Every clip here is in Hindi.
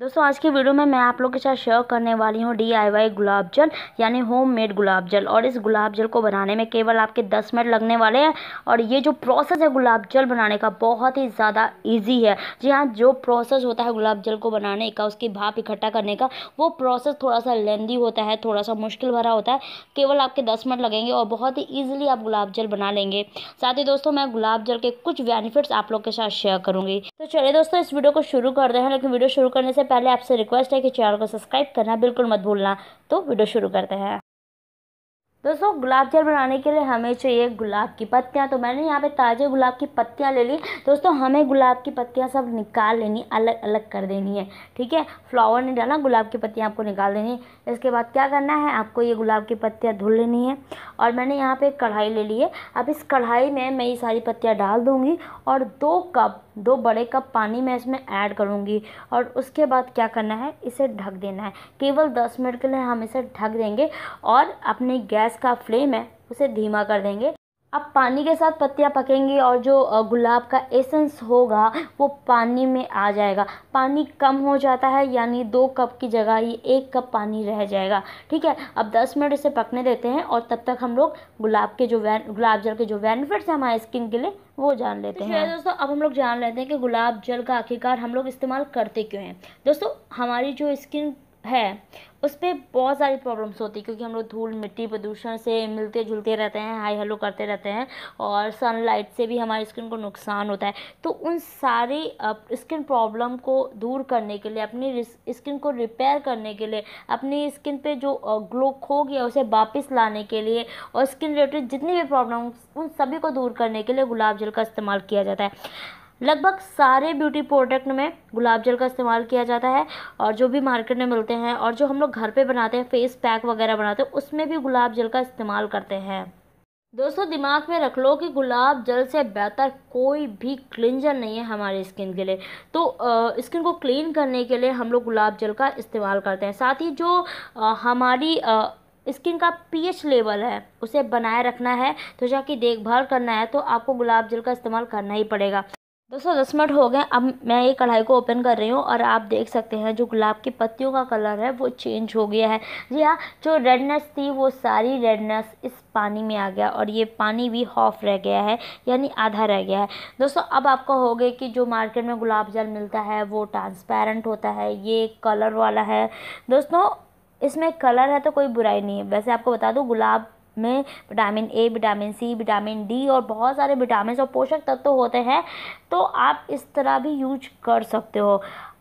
दोस्तों आज की वीडियो में मैं आप लोग के साथ शेयर करने वाली हूँ डीआईवाई गुलाब जल यानी होम मेड गुलाब जल और इस गुलाब जल को बनाने में केवल आपके 10 मिनट लगने वाले हैं और ये जो प्रोसेस है गुलाब जल बनाने का बहुत ही ज़्यादा इजी है जी हाँ जो प्रोसेस होता है गुलाब जल को बनाने का उसकी भाप इकट्ठा करने का वो प्रोसेस थोड़ा सा लेंदी होता है थोड़ा सा मुश्किल भरा होता है केवल आपके दस मिनट लगेंगे और बहुत ही ईजिली आप गुलाब जल बना लेंगे साथ ही दोस्तों मैं गुलाब जल के कुछ बेनिफिट्स आप लोग के साथ शेयर करूँगी तो चलिए दोस्तों इस वीडियो को शुरू रहे हैं लेकिन वीडियो शुरू करने से पहले आपसे रिक्वेस्ट है कि चैनल को सब्सक्राइब करना बिल्कुल मत भूलना तो वीडियो शुरू करते हैं दोस्तों गुलाब जल बनाने के लिए हमें चाहिए गुलाब की पत्तियाँ तो मैंने यहाँ पे ताज़े गुलाब की पत्तियाँ ले ली दोस्तों हमें गुलाब की पत्तियाँ सब निकाल लेनी अलग अलग कर देनी है ठीक है फ्लावर नहीं डालना गुलाब की पत्तियाँ आपको निकाल देनी है इसके बाद क्या करना है आपको ये गुलाब की पत्तियाँ धुल लेनी है और मैंने यहाँ पर कढ़ाई ले ली है अब इस कढ़ाई में मैं ये सारी पत्तियाँ डाल दूँगी और दो कप दो बड़े कप पानी मैं इसमें ऐड करूँगी और उसके बाद क्या करना है इसे ढक देना है केवल दस मिनट के लिए हम इसे ढक देंगे और अपने गैस गैस का फ्लेम है उसे धीमा कर देंगे अब पानी के साथ पत्तियाँ पकेंगी और जो गुलाब का एसेंस होगा वो पानी में आ जाएगा पानी कम हो जाता है यानी दो कप की जगह ये एक कप पानी रह जाएगा ठीक है अब 10 मिनट इसे पकने देते हैं और तब तक हम लोग गुलाब के जो गुलाब जल के जो बेनिफिट्स हैं हमारे स्किन के लिए वो जान लेते तो हैं दोस्तों अब हम लोग जान लेते हैं कि गुलाब जल का आखिरकार हम लोग इस्तेमाल करते क्यों हैं दोस्तों हमारी जो स्किन है उस पर बहुत सारी प्रॉब्लम्स होती है क्योंकि हम लोग धूल मिट्टी प्रदूषण से मिलते जुलते रहते हैं हाई हेलो करते रहते हैं और सनलाइट से भी हमारी स्किन को नुकसान होता है तो उन सारी स्किन प्रॉब्लम को दूर करने के लिए अपनी स्किन को रिपेयर करने के लिए अपनी स्किन पे जो ग्लो खो गया उसे वापस लाने के लिए और स्किन रिलेटेड जितनी भी प्रॉब्लम उन सभी को दूर करने के लिए गुलाब जल का इस्तेमाल किया जाता है लगभग सारे ब्यूटी प्रोडक्ट में गुलाब जल का इस्तेमाल किया जाता है और जो भी मार्केट में मिलते हैं और जो हम लोग घर पे बनाते हैं फेस पैक वगैरह बनाते हैं उसमें भी गुलाब जल का इस्तेमाल करते हैं दोस्तों दिमाग में रख लो कि गुलाब जल से बेहतर कोई भी क्लिंजर नहीं है हमारे स्किन के लिए तो स्किन को क्लीन करने के लिए हम लोग गुलाब जल का इस्तेमाल करते हैं साथ ही जो आ, हमारी आ, स्किन का पीएच लेवल है उसे बनाए रखना है तो की देखभाल करना है तो आपको गुलाब जल का इस्तेमाल करना ही पड़ेगा दोस्तों दस मिनट हो गए अब मैं ये कढ़ाई को ओपन कर रही हूँ और आप देख सकते हैं जो गुलाब की पत्तियों का कलर है वो चेंज हो गया है जी हाँ जो रेडनेस थी वो सारी रेडनेस इस पानी में आ गया और ये पानी भी हॉफ रह गया है यानी आधा रह गया है दोस्तों अब आपको हो गया कि जो मार्केट में गुलाब जल मिलता है वो ट्रांसपेरेंट होता है ये कलर वाला है दोस्तों इसमें कलर है तो कोई बुराई नहीं है वैसे आपको बता दूँ गुलाब में vitamin A vitamin C vitamin D और बहुत सारे विटामिन और पोषक तत्व होते हैं तो आप इस तरह भी यूज कर सकते हो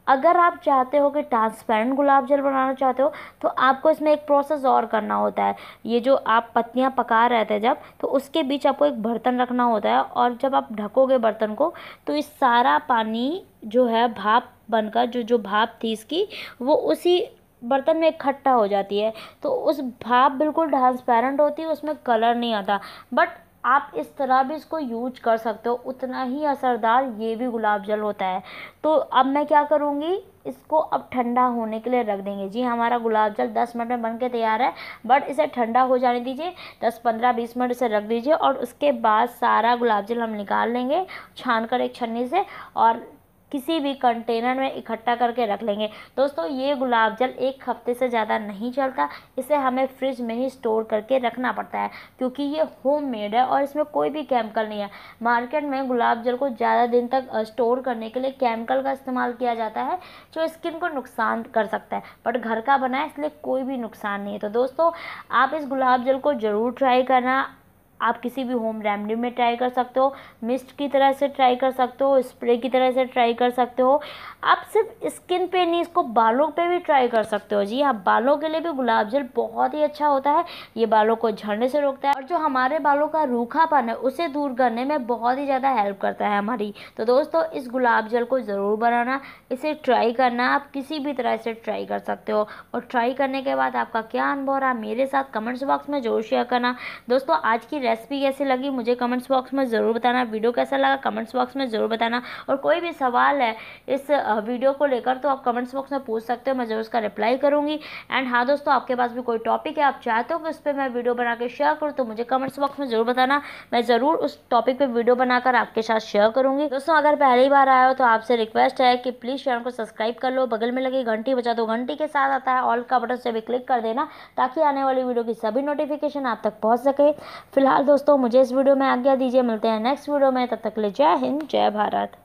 अगर आप चाहते हो कि ट्रांसपेरेंट गुलाब जल बनाना चाहते हो तो आपको इसमें एक प्रोसेस और करना होता है ये जो आप पत्तियाँ पका रहे थे जब तो उसके बीच आपको एक बर्तन रखना होता है और जब आप ढकोगे बर्तन को तो इस सारा पानी जो है भाप बनकर जो जो भाप थी इसकी वो उसी बर्तन में इकट्ठा हो जाती है तो उस भाप बिल्कुल ट्रांसपेरेंट होती है उसमें कलर नहीं आता बट आप इस तरह भी इसको यूज कर सकते हो उतना ही असरदार ये भी गुलाब जल होता है तो अब मैं क्या करूँगी इसको अब ठंडा होने के लिए रख देंगे जी हमारा गुलाब जल 10 मिनट में बन के तैयार है बट इसे ठंडा हो जाने दीजिए 10-15 20 मिनट इसे रख दीजिए और उसके बाद सारा गुलाब जल हम निकाल लेंगे छान कर एक छन्नी से और किसी भी कंटेनर में इकट्ठा करके रख लेंगे दोस्तों ये गुलाब जल एक हफ्ते से ज़्यादा नहीं चलता इसे हमें फ्रिज में ही स्टोर करके रखना पड़ता है क्योंकि ये होम मेड है और इसमें कोई भी केमिकल नहीं है मार्केट में गुलाब जल को ज़्यादा दिन तक स्टोर करने के लिए केमिकल का इस्तेमाल किया जाता है जो स्किन को नुकसान कर सकता है बट घर का बना है इसलिए कोई भी नुकसान नहीं है तो दोस्तों आप इस गुलाब जल को ज़रूर ट्राई करना आप किसी भी होम रेमडी में ट्राई कर सकते हो मिस्ट की तरह से ट्राई कर सकते हो स्प्रे की तरह से ट्राई कर सकते हो आप सिर्फ स्किन पे नहीं इसको बालों पे भी ट्राई कर सकते हो जी हाँ बालों के लिए भी गुलाब जल बहुत ही अच्छा होता है ये बालों को झड़ने से रोकता है और जो हमारे बालों का रूखापन है उसे दूर करने में बहुत ही ज़्यादा हेल्प करता है हमारी तो दोस्तों इस गुलाब जल को ज़रूर बनाना इसे ट्राई करना आप किसी भी तरह से ट्राई कर सकते हो और ट्राई करने के बाद आपका क्या अनुभव रहा मेरे साथ कमेंट्स बॉक्स में जरूर शेयर करना दोस्तों आज की रेसिपी कैसी लगी मुझे कमेंट्स बॉक्स में ज़रूर बताना वीडियो कैसा लगा कमेंट्स बॉक्स में ज़रूर बताना और कोई भी सवाल है इस वीडियो को लेकर तो आप कमेंट्स बॉक्स में पूछ सकते हो मैं जरूर उसका रिप्लाई करूँगी एंड हाँ दोस्तों आपके पास भी कोई टॉपिक है आप चाहते हो कि उस पर मैं वीडियो बना के शेयर करूँ तो मुझे कमेंट्स बॉक्स में ज़रूर बताना मैं ज़रूर उस टॉपिक पर वीडियो बनाकर आपके साथ शेयर करूँगी दोस्तों अगर पहली बार आया हो तो आपसे रिक्वेस्ट है कि प्लीज़ चैनल को सब्सक्राइब कर लो बगल में लगी घंटी बचा दो घंटी के साथ आता है ऑल का बटन से भी क्लिक कर देना ताकि आने वाली वीडियो की सभी नोटिफिकेशन आप तक पहुँच सके फिलहाल दोस्तों मुझे इस वीडियो में आज्ञा दीजिए मिलते हैं नेक्स्ट वीडियो में तब तक ले जय हिंद जय भारत